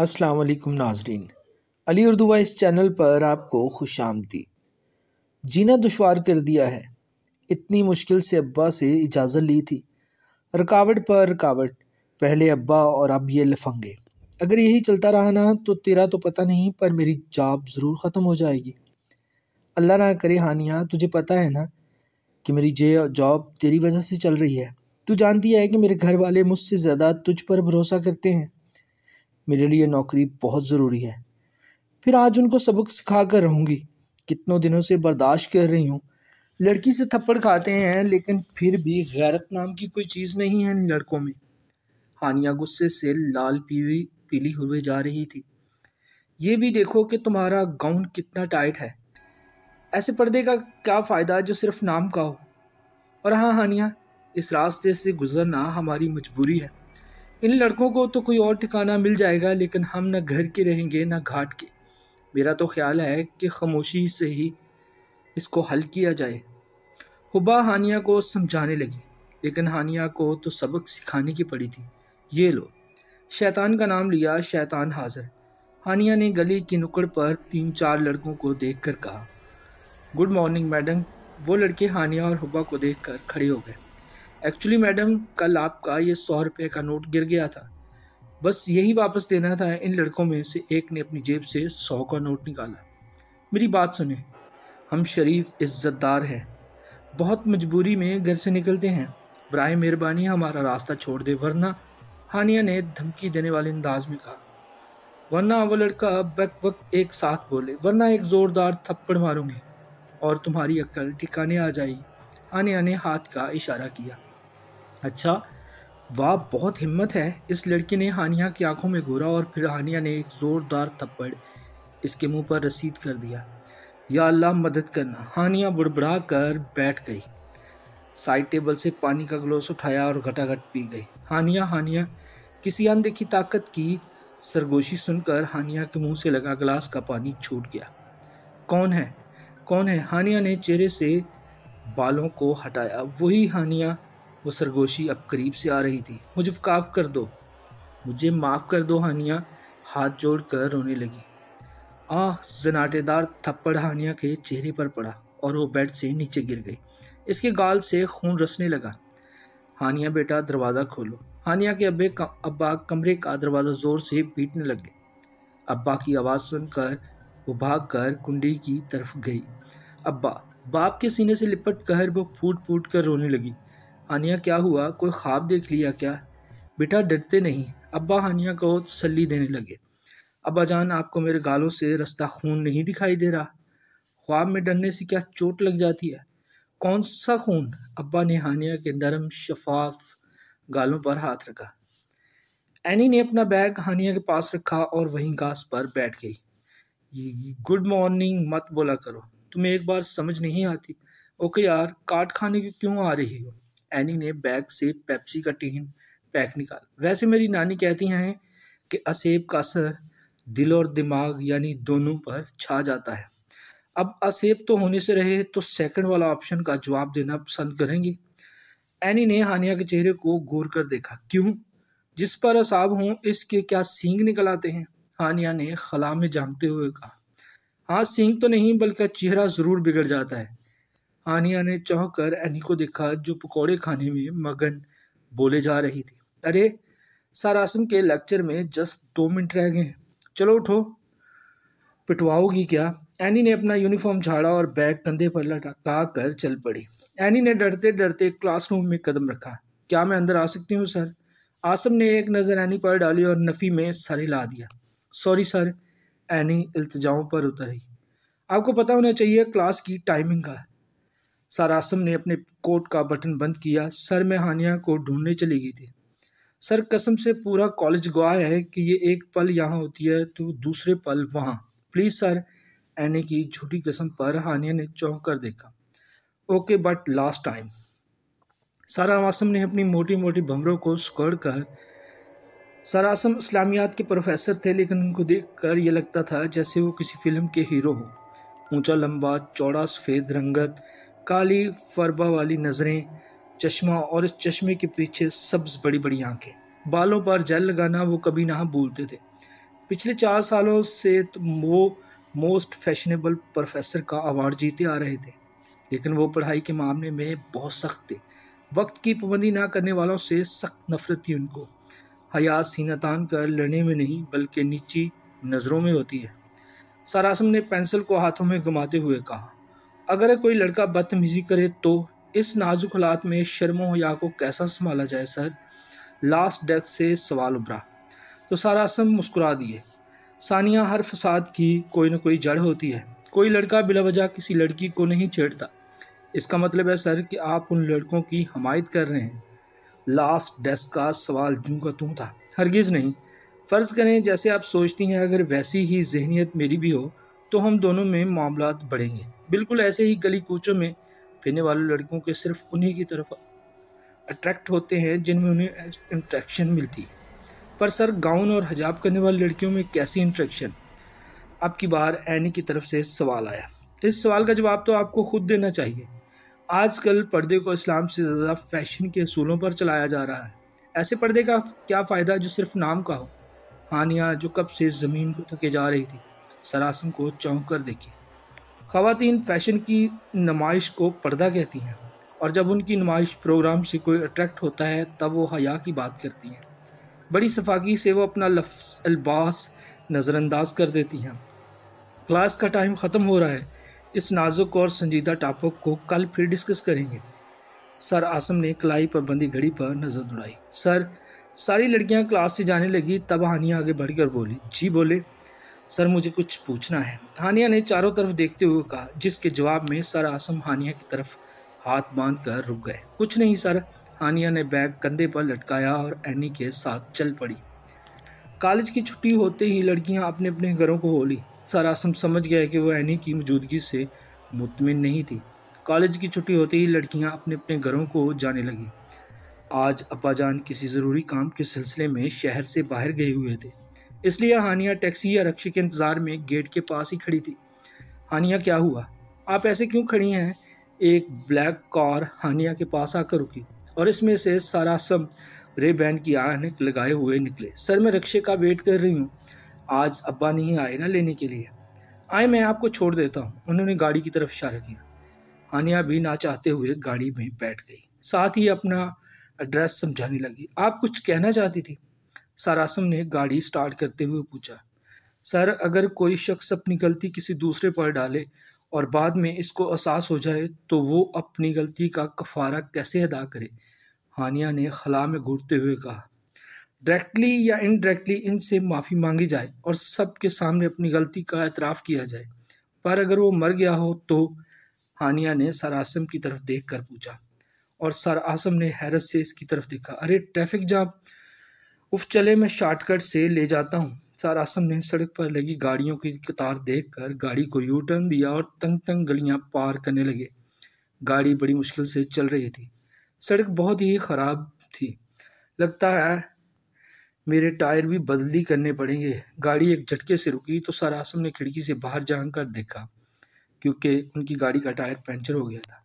अस्सलाम वालेकुम नाजरीन अली उर्दुआ इस चैनल पर आपको खुश आमदी जीना दुशवार कर दिया है इतनी मुश्किल से अब्बा से इजाज़त ली थी रुकावट पर रुकावट पहले अब्बा और अब ये लफंगे अगर यही चलता रहा ना तो तेरा तो पता नहीं पर मेरी जॉब ज़रूर ख़त्म हो जाएगी अल्लाह ना करे हानिया तुझे पता है ना कि मेरी जे जॉब तेरी वजह से चल रही है तू जानती है कि मेरे घर वाले मुझसे ज़्यादा तुझ पर भरोसा करते हैं मेरे लिए नौकरी बहुत ज़रूरी है फिर आज उनको सबक सिखा कर रहूँगी कितनों दिनों से बर्दाश्त कर रही हूँ लड़की से थप्पड़ खाते हैं लेकिन फिर भी गैरत नाम की कोई चीज़ नहीं है इन लड़कों में हानिया गुस्से से लाल पीवी पीली हुए जा रही थी ये भी देखो कि तुम्हारा गाउन कितना टाइट है ऐसे पर्दे का क्या फ़ायदा जो सिर्फ नाम का हो और हाँ हानिया इस रास्ते से गुज़रना हमारी मजबूरी है इन लड़कों को तो कोई और ठिकाना मिल जाएगा लेकिन हम ना घर के रहेंगे ना घाट के मेरा तो ख्याल है कि खामोशी से ही इसको हल किया जाए हुबा हानिया को समझाने लगी लेकिन हानिया को तो सबक सिखाने की पड़ी थी ये लो शैतान का नाम लिया शैतान हाजिर हानिया ने गली की नुकड़ पर तीन चार लड़कों को देख कर कहा गुड मॉर्निंग मैडम वो लड़के हानिया और हुबा को देख कर खड़े हो गए एक्चुअली मैडम कल आपका ये सौ रुपये का नोट गिर गया था बस यही वापस देना था इन लड़कों में से एक ने अपनी जेब से सौ का नोट निकाला मेरी बात सुने हम शरीफ इज़्ज़तदार हैं बहुत मजबूरी में घर से निकलते हैं ब्राय मेहरबानी हमारा रास्ता छोड़ दे वरना हानिया ने धमकी देने वाले अंदाज में कहा वरना वो लड़का बक वक्त एक साथ बोले वरना एक ज़ोरदार थप्पड़ मारूंगी और तुम्हारी अक्ल ठिकाने आ जाएगी आने आने हाथ का इशारा किया अच्छा वाह बहुत हिम्मत है इस लड़की ने हानिया की आंखों में घूरा और फिर हानिया ने एक ज़ोरदार थप्पड़ इसके मुंह पर रसीद कर दिया या अल्लाह मदद करना हानिया बुड़बड़ा कर बैठ गई साइड टेबल से पानी का ग्लोस उठाया और घटाघट पी गई हानिया हानिया किसी अनदेखी ताकत की सरगोशी सुनकर हानिया के मुंह से लगा गिलास का पानी छूट गया कौन है कौन है हानिया ने चेहरे से बालों को हटाया वही हानिया वो सरगोशी अब करीब से आ रही थी मुझे काब कर दो मुझे माफ़ कर दो हानिया हाथ जोड़ कर रोने लगी आह जनाटेदार थप्पड़ हानिया के चेहरे पर पड़ा और वो बेड से नीचे गिर गई इसके गाल से खून रसने लगा हानिया बेटा दरवाज़ा खोलो हानिया के अबे अब्बा कमरे का दरवाज़ा ज़ोर से पीटने लगे अब्बा की आवाज़ सुनकर वो भाग कर कुंडी की तरफ गई अब्बा बाप के सीने से लिपट कर वो फूट फूट कर रोने लगी हानिया क्या हुआ कोई ख्वाब देख लिया क्या बेटा डरते नहीं अब्बा हानिया को तसली देने लगे अब्बा जान आपको मेरे गालों से रास्ता खून नहीं दिखाई दे रहा ख्वाब में डरने से क्या चोट लग जाती है कौन सा खून अब्बा ने हानिया के नरम शफाफ गालों पर हाथ रखा एनी ने अपना बैग हानिया के पास रखा और वहीं घास पर बैठ गई गुड मॉर्निंग मत बोला करो तुम्हें एक बार समझ नहीं आती ओके यार काट खाने की क्यों आ रही हो एनी ने बैग से पेप्सी का टीन पैक निकाला वैसे मेरी नानी कहती हैं कि असेब का असर दिल और दिमाग यानी दोनों पर छा जाता है अब असेब तो होने से रहे तो सेकंड वाला ऑप्शन का जवाब देना पसंद करेंगी एनी ने हानिया के चेहरे को गौर कर देखा क्यों जिस पर असाब हों इसके क्या सींग निकल आते हैं हानिया ने खला में जानते हुए कहा हाँ सींग तो नहीं बल्कि चेहरा ज़रूर बिगड़ जाता है आनिया ने चौंक कर एनी को देखा जो पकौड़े खाने में मगन बोले जा रही थी अरे सर आसम के लेक्चर में जस्ट दो मिनट रह गए चलो उठो पिटवाओगी क्या एनी ने अपना यूनिफॉर्म झाड़ा और बैग कंधे पर लटका कर चल पड़ी एनी ने डरते डरते क्लासरूम में कदम रखा क्या मैं अंदर आ सकती हूँ सर आसम ने एक नज़र एनी पर डाली और नफ़ी में सर हिला दिया सॉरी सर एनी इल्तजाओं पर उतर आई आपको पता होना चाहिए क्लास की टाइमिंग का सारासम ने अपने कोट का बटन बंद किया सर में हानिया को ढूंढने चली गई थी सर कसम से पूरा कॉलेज गवाह है कि ये एक पल यहाँ होती है तो दूसरे पल वहाँ प्लीज़ सर एने की झूठी कसम पर हानिया ने चौंक कर देखा ओके बट लास्ट टाइम सारा आसम ने अपनी मोटी मोटी भमरों को स्कड़ कर सारा आसम इस्लामियात के प्रोफेसर थे लेकिन उनको देख कर ये लगता था जैसे वो किसी फिल्म के हीरो हो ऊंचा लंबा चौड़ा सफ़ेद रंगत काली फरबा वाली नज़रें चश्मा और इस चश्मे के पीछे सब्ज़ बड़ी बड़ी आंखें बालों पर जल लगाना वो कभी ना भूलते थे पिछले चार सालों से तो वो मोस्ट फैशनेबल प्रोफेसर का अवार्ड जीते आ रहे थे लेकिन वो पढ़ाई के मामले में बहुत सख्त थे वक्त की पाबंदी ना करने वालों से सख्त नफरत थी उनको हयात सीना तान कर लड़ने में नहीं बल्कि नीची नज़रों में होती है सरासम ने पेंसिल को हाथों में घुमाते हुए कहा अगर कोई लड़का बदतमीजी करे तो इस नाजुक हालात में शर्मो या को कैसा संभाला जाए सर लास्ट डेस्क से सवाल उभरा तो सारा असम मुस्कुरा दिए सानिया हर फसाद की कोई ना कोई जड़ होती है कोई लड़का बिलावजा किसी लड़की को नहीं छेड़ता इसका मतलब है सर कि आप उन लड़कों की हमायत कर रहे हैं लास्ट डेस्क का सवाल जूँ का तू था हरगिज़ नहीं फ़र्ज़ करें जैसे आप सोचती हैं अगर वैसी ही जहनीत मेरी भी हो तो हम दोनों में मामला बढ़ेंगे बिल्कुल ऐसे ही गली कूचों में फिरने वाले लड़कियों के सिर्फ उन्हीं की तरफ अट्रैक्ट होते हैं जिनमें उन्हें इंट्रैक्शन मिलती है पर सर गाउन और हजाब करने वाली लड़कियों में कैसी इंट्रैक्शन आपकी बाहर एनी की तरफ से सवाल आया इस सवाल का जवाब तो आपको खुद देना चाहिए आजकल पर्दे को इस्लाम से ज़्यादा फैशन के असूलों पर चलाया जा रहा है ऐसे पर्दे का क्या फ़ायदा जो सिर्फ नाम का हो हानिया जो कब से ज़मीन को थके जा रही थी सरासम को चौंक कर देखी खातन फ़ैशन की नुमाइश को पर्दा कहती हैं और जब उनकी नुमाइश प्रोग्राम से कोई अट्रैक्ट होता है तब वो हया की बात करती हैं बड़ी सफाकी से वो अपना लफ्स अलबास नज़रअंदाज कर देती हैं क्लास का टाइम ख़त्म हो रहा है इस नाजुक और संजीदा टॉपिक को कल फिर डिस्कस करेंगे सर आसम ने कलाई पर बंदी घड़ी पर नज़र दौड़ाई सर सारी लड़कियां क्लास से जाने लगी तब हानिया आगे बढ़कर बोली जी बोले सर मुझे कुछ पूछना है हानिया ने चारों तरफ देखते हुए कहा जिसके जवाब में सर आसम हानिया की तरफ हाथ बांध कर रुक गए कुछ नहीं सर हानिया ने बैग कंधे पर लटकाया और एनी के साथ चल पड़ी कॉलेज की छुट्टी होते ही लड़कियां अपने अपने घरों को होली सर आसम समझ गया कि वह एनी की मौजूदगी से मुतमिन नहीं थी कॉलेज की छुट्टी होते ही लड़कियां अपने अपने घरों को जाने लगीं आज अपाजान किसी ज़रूरी काम के सिलसिले में शहर से बाहर गए हुए थे इसलिए हानिया टैक्सी या रक्षे के इंतज़ार में गेट के पास ही खड़ी थी हानिया क्या हुआ आप ऐसे क्यों खड़ी हैं एक ब्लैक कार हानिया के पास आकर रुकी और इसमें से सारा सम रे बैन की आनक लगाए हुए निकले सर मैं रक्षे का वेट कर रही हूँ आज अब्बा नहीं आए ना लेने के लिए आए मैं आपको छोड़ देता हूँ उन्होंने गाड़ी की तरफ इशारा किया हानिया भी ना चाहते हुए गाड़ी में बैठ गई साथ ही अपना एड्रेस समझाने लगी आप कुछ कहना चाहती थी सारासम ने गाड़ी स्टार्ट करते हुए पूछा सर अगर कोई शख्स अपनी गलती किसी दूसरे पर डाले और बाद में इसको एहसास हो जाए तो वो अपनी गलती का कफारा कैसे अदा करे हानिया ने खला में घूटते हुए कहा डायरेक्टली या इनडायरेक्टली इनसे माफ़ी मांगी जाए और सबके सामने अपनी गलती का एतराफ़ किया जाए पर अगर वो मर गया हो तो हानिया ने सर आसम की तरफ देख कर पूछा और सर आसम ने हैरत से इसकी तरफ देखा अरे ट्रैफिक जाम उफ चले मैं शॉर्टकट से ले जाता हूँ सर आसम ने सड़क पर लगी गाड़ियों की कतार देखकर गाड़ी को यू टर्न दिया और तंग तंग गलियाँ पार करने लगे गाड़ी बड़ी मुश्किल से चल रही थी सड़क बहुत ही ख़राब थी लगता है मेरे टायर भी बदली करने पड़ेंगे गाड़ी एक झटके से रुकी तो सर आसम ने खिड़की से बाहर जाकर देखा क्योंकि उनकी गाड़ी का टायर पंचर हो गया था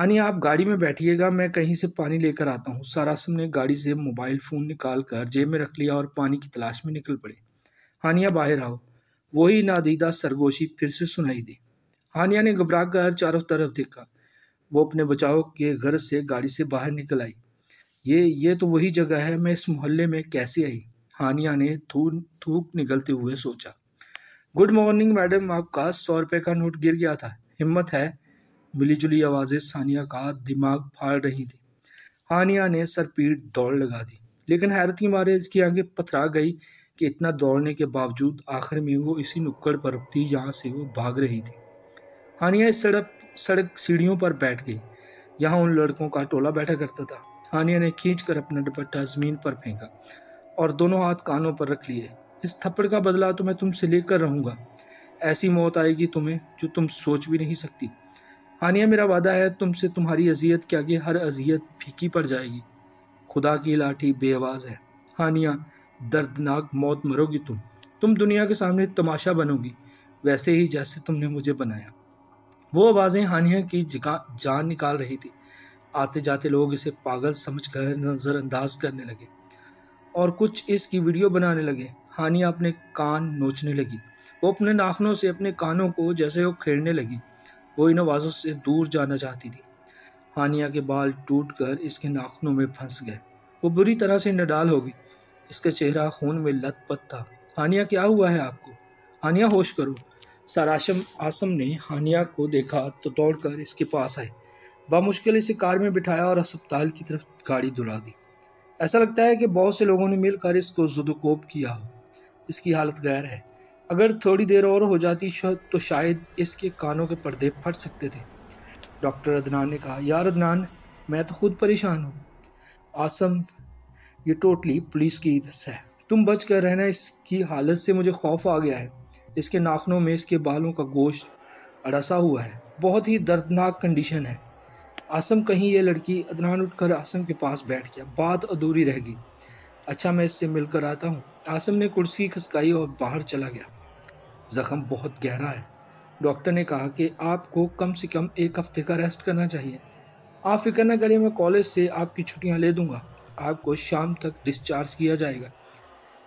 आनी आप गाड़ी में बैठिएगा मैं कहीं से पानी लेकर आता हूँ सारासम ने गाड़ी से मोबाइल फ़ोन निकाल कर जेब में रख लिया और पानी की तलाश में निकल पड़े हानिया बाहर आओ वही नादीदा सरगोशी फिर से सुनाई दी हानिया ने घबरा कर चारों तरफ देखा वो अपने बचाव के घर से गाड़ी से बाहर निकल आई ये ये तो वही जगह है मैं इस मोहल्ले में कैसे आई हानिया ने थूक थूक निकलते हुए सोचा गुड मॉर्निंग मैडम आपका सौ रुपये का नोट गिर गया था हिम्मत है मिली जुली आवाज़ें सानिया का दिमाग फाड़ रही थी हानिया ने सर पीट दौड़ लगा दी लेकिन हैरत की मारे इसकी आगे पथरा गई कि इतना दौड़ने के बावजूद आखिर में वो इसी नुक्कड़ पर रुकती यहाँ से वो भाग रही थी हानिया इस सड़क सड़क सीढ़ियों पर बैठ गई यहाँ उन लड़कों का टोला बैठा करता था हानिया ने खींच कर अपना दुपट्टा ज़मीन पर फेंका और दोनों हाथ कानों पर रख लिए इस थप्पड़ का बदला तो मैं तुमसे लेकर रहूँगा ऐसी मौत आएगी तुम्हें जो तुम सोच भी नहीं सकती हानिया मेरा वादा है तुमसे तुम्हारी अजियत के आगे हर अजियत फीकी पड़ जाएगी खुदा की लाठी बेआवाज़ है हानिया दर्दनाक मौत मरोगी तुम तुम दुनिया के सामने तमाशा बनोगी वैसे ही जैसे तुमने मुझे बनाया वो आवाज़ें हानिया की जान निकाल रही थी आते जाते लोग इसे पागल समझ कर नज़रअंदाज करने लगे और कुछ इसकी वीडियो बनाने लगे हानिया अपने कान नोचने लगी वो अपने नाखनों से अपने कानों को जैसे वो खेड़ने लगी वो इन आवाज़ों से दूर जाना चाहती थी हानिया के बाल टूट कर इसके नाखनों में फंस गए वो बुरी तरह से नडाल हो गई इसका चेहरा खून में लथपथ था हानिया क्या हुआ है आपको हानिया होश करो सराशम आसम ने हानिया को देखा तो दौड़कर इसके पास आए बामुश्किल इसे कार में बिठाया और अस्पताल की तरफ गाड़ी दुला दी ऐसा लगता है कि बहुत से लोगों ने मिलकर इसको जुदोकोप किया हो इसकी हालत गैर है अगर थोड़ी देर और हो जाती तो शायद इसके कानों के पर्दे फट सकते थे डॉक्टर अदनान ने कहा यार अदनान मैं तो खुद परेशान हूँ आसम ये टोटली पुलिस की बस है तुम बच कर रहना इसकी हालत से मुझे खौफ आ गया है इसके नाखनों में इसके बालों का गोश्त अड़सा हुआ है बहुत ही दर्दनाक कंडीशन है आसम कहीं ये लड़की अदनान उठकर आसम के पास बैठ गया बात अधूरी रह गई अच्छा मैं इससे मिलकर आता हूँ आसम ने कुर्सी खसकाई और बाहर चला गया जख्म बहुत गहरा है डॉक्टर ने कहा कि आपको कम से कम एक हफ्ते का रेस्ट करना चाहिए आप फिक्र न करें मैं कॉलेज से आपकी छुट्टियां ले दूंगा आपको शाम तक डिस्चार्ज किया जाएगा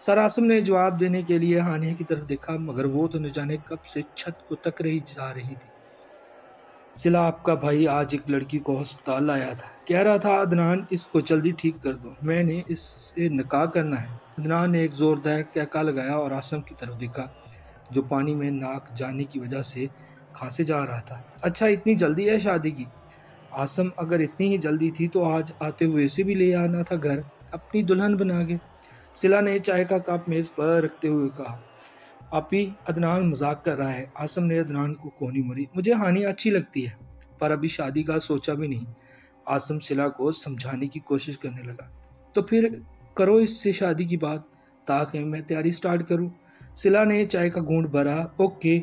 सर आसम ने जवाब देने के लिए हानिया की तरफ देखा मगर वो तो न जाने कब से छत को तक रही जा रही थी सिला आपका भाई आज एक लड़की को अस्पताल लाया था कह रहा था अदनान इसको जल्दी ठीक कर दो मैंने इससे निकाह करना है अदनान ने एक ज़ोरदार कहका लगाया और आसम की तरफ देखा जो पानी में नाक जाने की वजह से खांसे जा रहा था अच्छा इतनी जल्दी है शादी की आसम अगर इतनी ही जल्दी थी तो आज आते हुए इसे भी ले आना था घर अपनी दुल्हन बना के सिला ने चाय का कप मेज़ पर रखते हुए कहा आप ही अदनान मजाक कर रहा है आसम ने अदनान को कोहनी मरी मुझे हानि अच्छी लगती है पर अभी शादी का सोचा भी नहीं आसम सिला को समझाने की कोशिश करने लगा तो फिर करो इससे शादी की बात ताकि मैं तैयारी स्टार्ट करूं सिला ने चाय का घूंट भरा ओके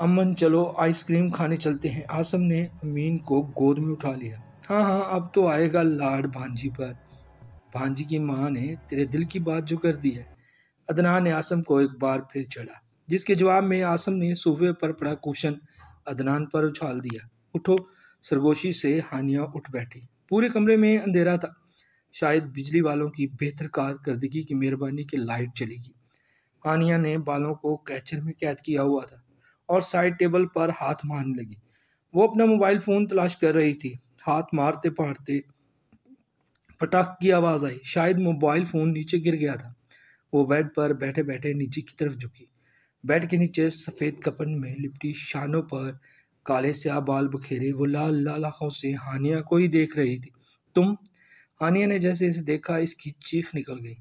अमन चलो आइसक्रीम खाने चलते हैं आसम ने अमीन को गोद में उठा लिया हाँ हाँ अब तो आएगा लाड भांजी पर भांजी की माँ ने तेरे दिल की बात जो कर दी है अदनान ने आसम को एक बार फिर चढ़ा जिसके जवाब में आसम ने सूबे पर पड़ा कुशन अदनान पर उछाल दिया उठो सरगोशी से हानिया उठ बैठी पूरे कमरे में अंधेरा था शायद बिजली वालों की बेहतर कारकर्दगी की मेहरबानी की लाइट चलेगी आनिया ने बालों को कैचर में कैद किया हुआ था और साइड टेबल पर हाथ मारने लगी वो अपना मोबाइल फ़ोन तलाश कर रही थी हाथ मारते पारते पटाख की आवाज़ आई शायद मोबाइल फ़ोन नीचे गिर गया था वो बेड पर बैठे बैठे नीचे की तरफ झुकी बेड के नीचे सफ़ेद कपन में लिपटी शानों पर काले से बाल बखेरे वो लाल लाल आँखों से हानिया को ही देख रही थी तुम हानिया ने जैसे इसे देखा इसकी चीख निकल गई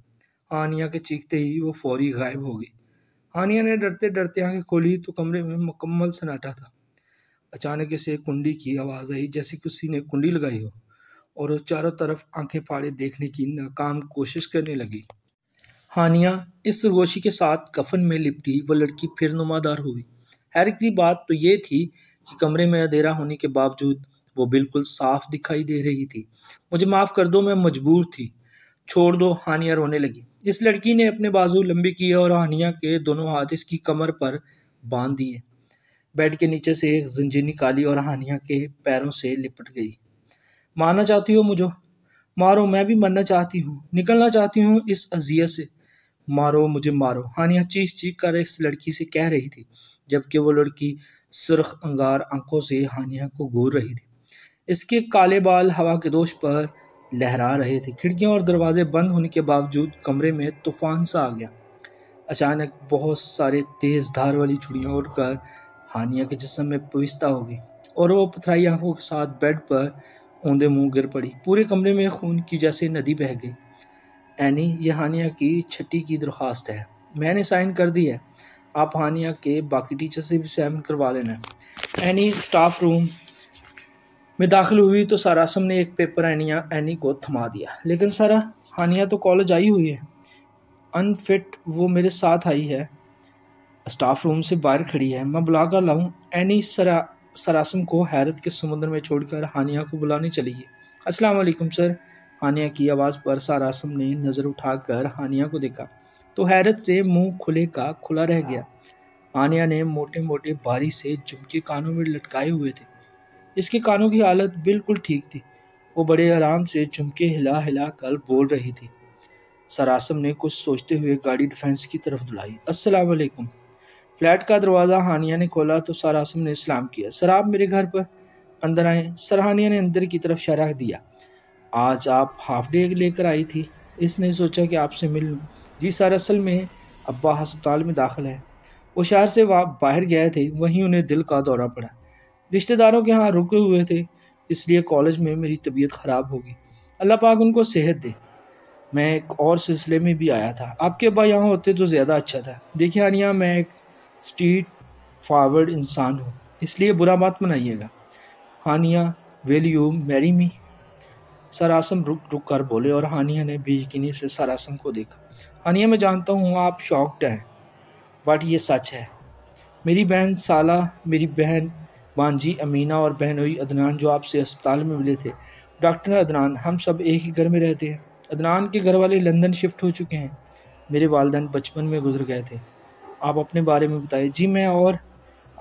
आनिया के चीखते ही वो फौरी गायब हो गई आनिया ने डरते डरते आंखें खोली तो कमरे में मुकम्मल सन्नाटा था अचानक से कुंडी की आवाज़ आई जैसे किसी ने कुंडी लगाई हो और चारों तरफ आंखें फाड़े देखने की नाकाम कोशिश करने लगी हानिया इस सरगोशी के साथ कफन में लिपटी वह लड़की फिर नुमादार हुई हैरिक की बात तो ये थी कि कमरे में अंधेरा होने के बावजूद वो बिल्कुल साफ दिखाई दे रही थी मुझे माफ़ कर दो मैं मजबूर थी छोड़ दो हानिया रोने लगी इस लड़की ने अपने बाजू लंबी किए और हानिया के दोनों हाथ इसकी कमर पर बांध दिए बेड के नीचे से एक जंजीर निकाली और हानिया के पैरों से लिपट गई मारना चाहती हो मुझे मारो मैं भी मरना चाहती हूँ निकलना चाहती हूँ इस अजियत से मारो मुझे मारो हानिया चीख चीख कर इस लड़की से कह रही थी जबकि वो लड़की सुर्ख अंगार आंखों से हानिया को घूर रही थी इसके काले बाल हवा के दोष पर लहरा रहे थे खिड़कियां और दरवाजे बंद होने के बावजूद कमरे में तूफान सा आ गया अचानक बहुत सारे तेज़ धार वाली चुड़ियाँ उड़कर हानिया के जिसम में पविस्ता हो गई और वो पथराई आंखों के साथ बेड पर ऊंधे मुंह गिर पड़ी पूरे कमरे में खून की जैसे नदी बह गई एनी यह हानिया की छठी की दरख्वास्त है मैंने साइन कर दी है आप हानिया के बाकी टीचर से भी साइन करवा लेना एनी स्टाफ रूम में दाखिल हुई तो सर आसम ने एक पेपर एनिया एनी को थमा दिया लेकिन सारा हानिया तो कॉलेज आई हुई है अनफिट वो मेरे साथ आई है स्टाफ रूम से बाहर खड़ी है मैं बुला कर लाऊँ एनी सरा सरासम को हैरत के समुद्र में छोड़कर हानिया को बुलाने चली गई अस्सलाम वालेकुम सर हानिया की आवाज़ पर सरासम ने नज़र उठाकर हानिया को देखा तो हैरत से मुंह खुले का खुला रह गया हानिया ने मोटे मोटे बारी से झुमके कानों में लटकाए हुए थे इसके कानों की हालत बिल्कुल ठीक थी वो बड़े आराम से झुमके हिला हिला कर बोल रही थी सरासम ने कुछ सोचते हुए गाड़ी डिफेंस की तरफ दुलाई अस्सलाम वालेकुम फ्लैट का दरवाज़ा हानिया ने खोला तो सरासम ने सलाम किया सर आप मेरे घर पर अंदर आए सरहानिया ने अंदर की तरफ शराह दिया आज आप हाफ डे लेकर आई थी इसने सोचा कि आपसे मिल लूँ जी सर असल में अब्बा हस्पताल में दाखिल है वो शहर से बाहर गए थे वहीं उन्हें दिल का दौरा पड़ा रिश्तेदारों के यहाँ रुके हुए थे इसलिए कॉलेज में मेरी तबीयत ख़राब होगी अल्लाह पाक उनको सेहत दे मैं एक और सिलसिले में भी आया था आपके अब्बा यहाँ होते तो ज़्यादा अच्छा था देखिए आनिया मैं एक स्ट्रीट फॉरवर्ड इंसान हूँ इसलिए बुरा बात मनाइएगा Hania will you marry me sarcasm रुक रुक कर बोले और हानिया ने बेयकीनी से सरासम को देखा हानिया मैं जानता हूँ आप शॉक्ड हैं बट ये सच है मेरी बहन साला मेरी बहन भांजी अमीना और बहनोई अदनान जो आपसे अस्पताल में मिले थे डॉक्टर अदनान हम सब एक ही घर में रहते हैं अदनान के घर वाले लंदन शिफ्ट हो चुके हैं मेरे वालदेन बचपन में गुजर गए थे आप अपने बारे में बताए जी मैं और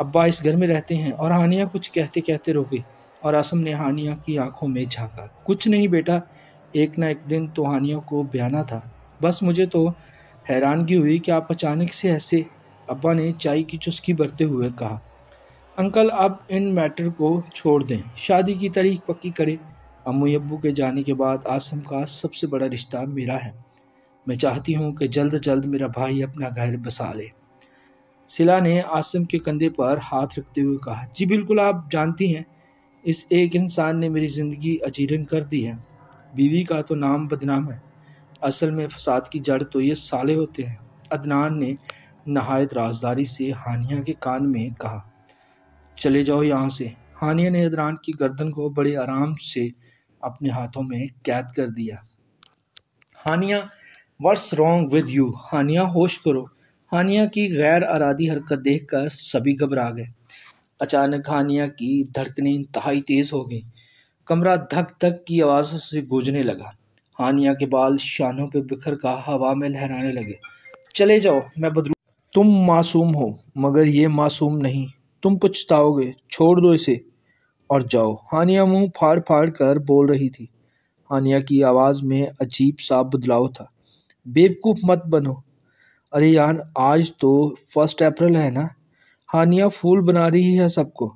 अब्बा इस घर में रहते हैं और हानिया कुछ कहते कहते रोके और आसम ने हानिया की आंखों में झांका कुछ नहीं बेटा एक ना एक दिन तो हानिया को बयाना था बस मुझे तो हैरानगी हुई कि आप अचानक से ऐसे अब्बा ने चाय की चुस्की भरते हुए कहा अंकल आप इन मैटर को छोड़ दें शादी की तारीख पक्की करें अम्मू अबू के जाने के बाद आसम का सबसे बड़ा रिश्ता मेरा है मैं चाहती हूँ कि जल्द जल्द मेरा भाई अपना घर बसा ले सिला ने आसम के कंधे पर हाथ रखते हुए कहा जी बिल्कुल आप जानती हैं इस एक इंसान ने मेरी ज़िंदगी अजीरन कर दी है बीवी का तो नाम बदनाम है असल में फसाद की जड़ तो ये साले होते हैं अदनान ने नहायत राजदारी से हानिया के कान में कहा चले जाओ यहाँ से हानिया ने इदरान की गर्दन को बड़े आराम से अपने हाथों में कैद कर दिया Hania what's wrong with you Hania होश करो हानिया की गैर अरादी हरकत देखकर सभी घबरा गए अचानक हानिया की धड़कने इंतहाई तेज़ हो गई कमरा धक धक की आवाजों से गूंजने लगा हानिया के बाल शानों पर बिखर का हवा में लहराने लगे चले जाओ मैं बदलू तुम मासूम हो मगर ये मासूम नहीं तुम पछताओगे छोड़ दो इसे और जाओ हानिया मुंह फाड़ फाड़ कर बोल रही थी हानिया की आवाज़ में अजीब सा बदलाव था बेवकूफ़ मत बनो अरे यार आज तो फर्स्ट अप्रैल है ना हानिया फूल बना रही है सबको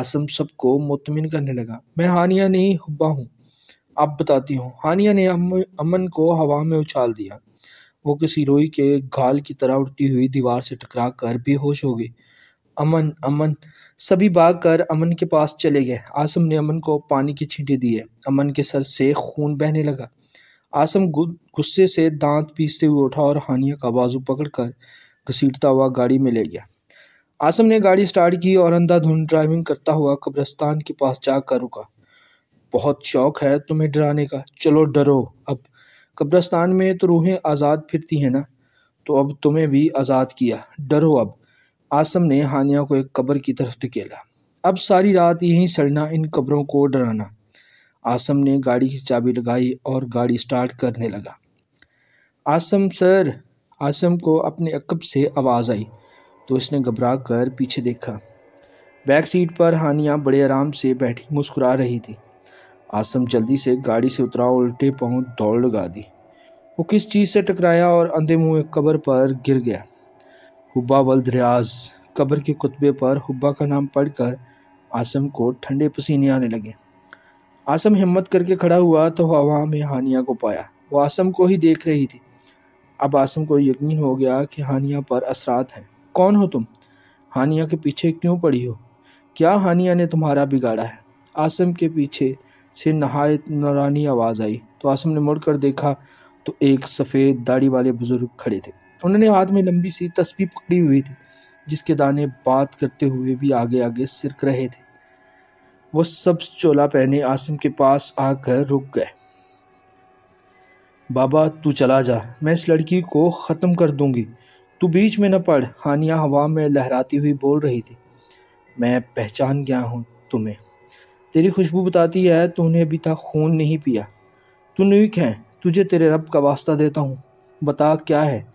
आसम सबको मुतमिन करने लगा मैं हानिया नहीं हुब्बा हूँ अब बताती हूँ हानिया ने अम, अमन को हवा में उछाल दिया वो किसी रोई के घाल की तरह उड़ती हुई दीवार से टकरा कर बेहोश हो गई अमन अमन सभी भाग कर अमन के पास चले गए आसम ने अमन को पानी की छींटे दिए अमन के सर से खून बहने लगा आसम गुस्से से दांत पीसते हुए उठा और हानिया का बाजू पकड़कर घसीटता हुआ गाड़ी में ले गया आसम ने गाड़ी स्टार्ट की और अंधाधुंध ड्राइविंग करता हुआ कब्रस्तान के पास जाकर रुका बहुत शौक है तुम्हें डराने का चलो डरो अब कब्रस्तान में तो रूहें आज़ाद फिरती हैं ना तो अब तुम्हें भी आज़ाद किया डरो अब आसम ने हानिया को एक कब्र की तरफ धकेला अब सारी रात यहीं सड़ना इन कब्रों को डराना आसम ने गाड़ी की चाबी लगाई और गाड़ी स्टार्ट करने लगा आसम सर आसम को अपने अकब से आवाज़ आई तो उसने घबरा कर पीछे देखा बैक सीट पर हानिया बड़े आराम से बैठी मुस्कुरा रही थी आसम जल्दी से गाड़ी से उतरा उल्टे पाँव दौड़ लगा दी वो किस चीज़ से टकराया और अंधे मुँह कबर पर गिर गया हुब्बा वल्द रियाज कब्र के कुतबे पर हुब्बा का नाम पढ़कर आसम को ठंडे पसीने आने लगे आसम हिम्मत करके खड़ा हुआ तो हवा में हानिया को पाया वो आसम को ही देख रही थी अब आसम को यकीन हो गया कि हानिया पर असरात हैं कौन हो तुम हानिया के पीछे क्यों पड़ी हो क्या हानिया ने तुम्हारा बिगाड़ा है आसम के पीछे से नहायत नरानी आवाज़ आई तो आसम ने मुड़कर देखा तो एक सफ़ेद दाढ़ी वाले बुज़ुर्ग खड़े थे उन्होंने हाथ में लंबी सी तस्वीर पकड़ी हुई थी जिसके दाने बात करते हुए भी आगे आगे सिरक रहे थे वह सब चोला पहने आसिम के पास आकर रुक गए बाबा तू चला जा मैं इस लड़की को ख़त्म कर दूंगी तू बीच में न पड़ हानिया हवा में लहराती हुई बोल रही थी मैं पहचान गया हूँ तुम्हें तेरी खुशबू बताती है तूने अभी तक खून नहीं पिया तू नीक है तुझे तेरे रब का वास्ता देता हूँ बता क्या है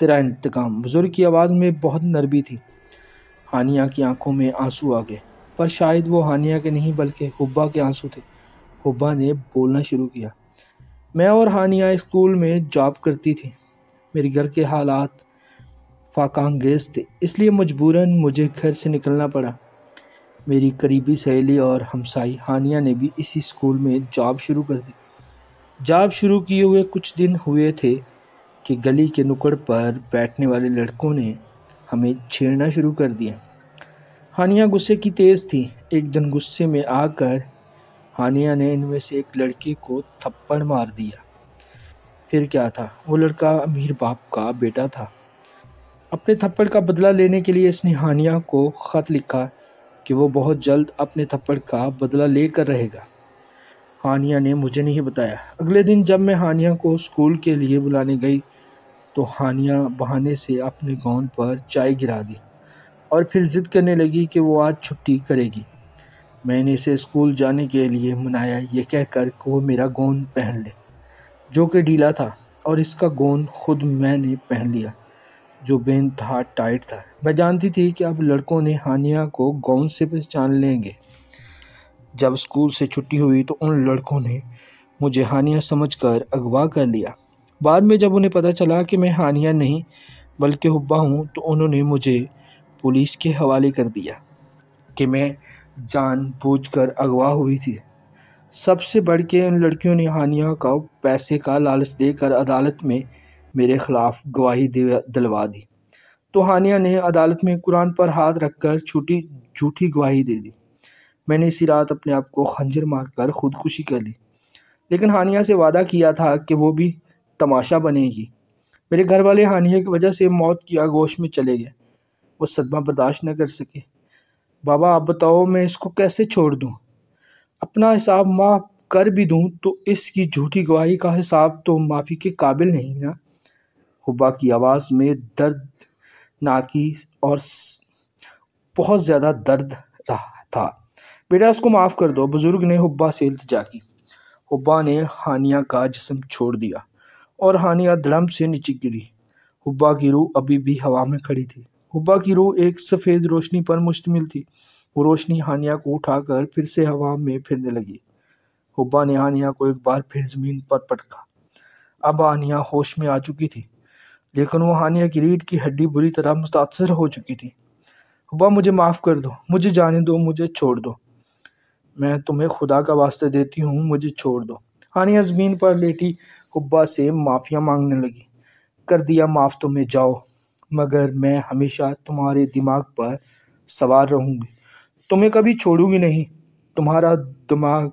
तेरा इंतकाम बुज़ुर्ग की आवाज़ में बहुत नरमी थी हानिया की आंखों में आंसू आ गए पर शायद वो हानिया के नहीं बल्कि हुब्बा के आंसू थे हुब्बा ने बोलना शुरू किया मैं और हानिया स्कूल में जॉब करती थी मेरे घर के हालात फाकांगेज थे इसलिए मजबूरन मुझे घर से निकलना पड़ा मेरी करीबी सहेली और हमसाई हानिया ने भी इसी स्कूल में जॉब शुरू कर दी जॉब शुरू किए हुए कुछ दिन हुए थे कि गली के नुकड़ पर बैठने वाले लड़कों ने हमें छेड़ना शुरू कर दिया हानिया गुस्से की तेज़ थी एक दिन गुस्से में आकर हानिया ने इनमें से एक लड़के को थप्पड़ मार दिया फिर क्या था वो लड़का अमीर बाप का बेटा था अपने थप्पड़ का बदला लेने के लिए इसने हानिया को ख़त लिखा कि वो बहुत जल्द अपने थप्पड़ का बदला लेकर रहेगा हानिया ने मुझे नहीं बताया अगले दिन जब मैं हानिया को स्कूल के लिए बुलाने गई तो हानिया बहाने से अपने गौन पर चाय गिरा दी और फिर ज़िद करने लगी कि वो आज छुट्टी करेगी मैंने इसे स्कूल जाने के लिए मनाया ये कहकर कि वो मेरा गोंद पहन ले जो कि ढीला था और इसका गोंद खुद मैंने पहन लिया जो बेन था टाइट था मैं जानती थी कि अब लड़कों ने हानिया को गोंद से पहचान लेंगे जब स्कूल से छुट्टी हुई तो उन लड़कों ने मुझे हानिया समझकर अगवा कर लिया बाद में जब उन्हें पता चला कि मैं हानिया नहीं बल्कि हुब्बा हूँ तो उन्होंने मुझे पुलिस के हवाले कर दिया कि मैं जान बूझ अगवा हुई थी सबसे बढ़ के उन लड़कियों ने हानिया का पैसे का लालच देकर अदालत में मेरे ख़िलाफ़ गवाही दिलवा दी तो हानिया ने अदालत में कुरान पर हाथ रखकर छूटी झूठी गवाही दे दी मैंने इसी रात अपने आप को खंजर मारकर खुदकुशी कर ली लेकिन हानिया से वादा किया था कि वो भी तमाशा बनेगी मेरे घर वाले हानिया की वजह से मौत की आगोश में चले गए वो सदमा बर्दाश्त न कर सके बाबा आप बताओ मैं इसको कैसे छोड़ दूँ अपना हिसाब माफ़ कर भी दूँ तो इसकी झूठी गवाही का हिसाब तो माफ़ी के काबिल नहीं ना हुबा की आवाज़ में दर्द नाकी और बहुत ज़्यादा दर्द रहा था बेटा इसको माफ़ कर दो बुज़ुर्ग ने हुबा से इल्तजा की हुबा ने हानिया का जिसम छोड़ दिया और हानिया धड़म से नीचे गिरी हुब्बा की रूह अभी भी हवा में खड़ी थी हुब्बा की रूह एक सफ़ेद रोशनी पर मुश्तमिल थी वो रोशनी हानिया को उठाकर फिर से हवा में फिरने लगी हुब्बा ने हानिया को एक बार फिर ज़मीन पर पटका अब हानिया होश में आ चुकी थी लेकिन वो हानिया की रीढ़ की हड्डी बुरी तरह मुतासर हो चुकी थी हुब्बा मुझे माफ़ कर दो मुझे जाने दो मुझे छोड़ दो मैं तुम्हें खुदा का वास्ते देती हूँ मुझे छोड़ दो हानिया ज़मीन पर लेटी कुब्बा से माफ़िया मांगने लगी कर दिया माफ़ मैं जाओ मगर मैं हमेशा तुम्हारे दिमाग पर सवार रहूँगी तुम्हें कभी छोड़ूंगी नहीं तुम्हारा दिमाग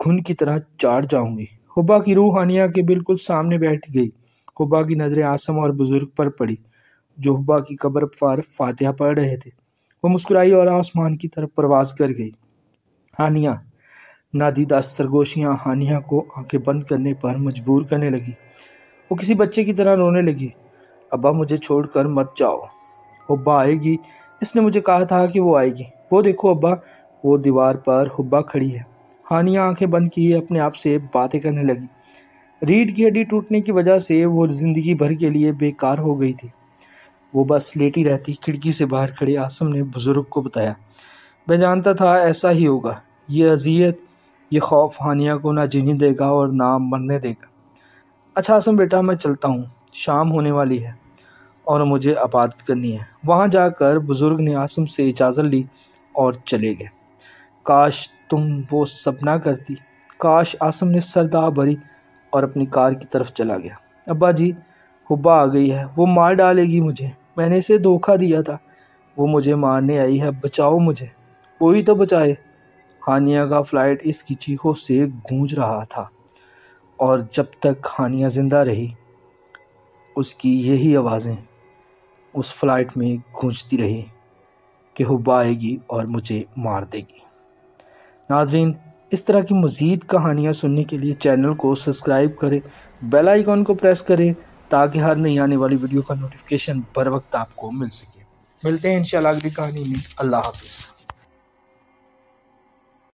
खून की तरह चाड़ जाऊंगी हुबा की रूह हानिया के बिल्कुल सामने बैठ गई हुबा की नज़रें आसम और बुज़ुर्ग पर पड़ी जो हुबा की कब्र पर फातिहा पढ़ रहे थे वो मुस्कुराई और आसमान की तरफ प्रवास कर गई हानिया नादीदा सरगोशियाँ हानिया को आंखें बंद करने पर मजबूर करने लगी वो किसी बच्चे की तरह रोने लगी अब्बा मुझे छोड़कर मत जाओ हुब्बा आएगी इसने मुझे कहा था कि वो आएगी वो देखो अब्बा वो दीवार पर हुब्बा खड़ी है हानिया आंखें बंद किए अपने आप से बातें करने लगी रीढ़ की हड्डी टूटने की वजह से वो ज़िंदगी भर के लिए बेकार हो गई थी वो बस लेटी रहती खिड़की से बाहर खड़े आसम ने बुज़ुर्ग को बताया मैं जानता था ऐसा ही होगा ये अजियत ये खौफ हानिया को ना जीने देगा और ना मरने देगा अच्छा आसम बेटा मैं चलता हूँ शाम होने वाली है और मुझे आबादत करनी है वहाँ जाकर बुज़ुर्ग ने आसम से इजाज़त ली और चले गए काश तुम वो सब ना करती काश आसम ने सरदा भरी और अपनी कार की तरफ चला गया अब्बा जी हुब्बा आ गई है वो मार डालेगी मुझे मैंने इसे धोखा दिया था वो मुझे मारने आई है बचाओ मुझे कोई तो बचाए हानिया का फ्लाइट इस किचीखों से गूंज रहा था और जब तक हानिया ज़िंदा रही उसकी यही आवाज़ें उस फ्लाइट में गूंजती रही कि हुब्बा आएगी और मुझे मार देगी नाजरीन इस तरह की मज़ीद कहानियाँ सुनने के लिए चैनल को सब्सक्राइब करें बेल आइकॉन को प्रेस करें ताकि हर नई आने वाली वीडियो का नोटिफिकेशन बर वक्त आपको मिल सके मिलते हैं इंशाल्लाह अगली कहानी में अल्लाह हाफिज़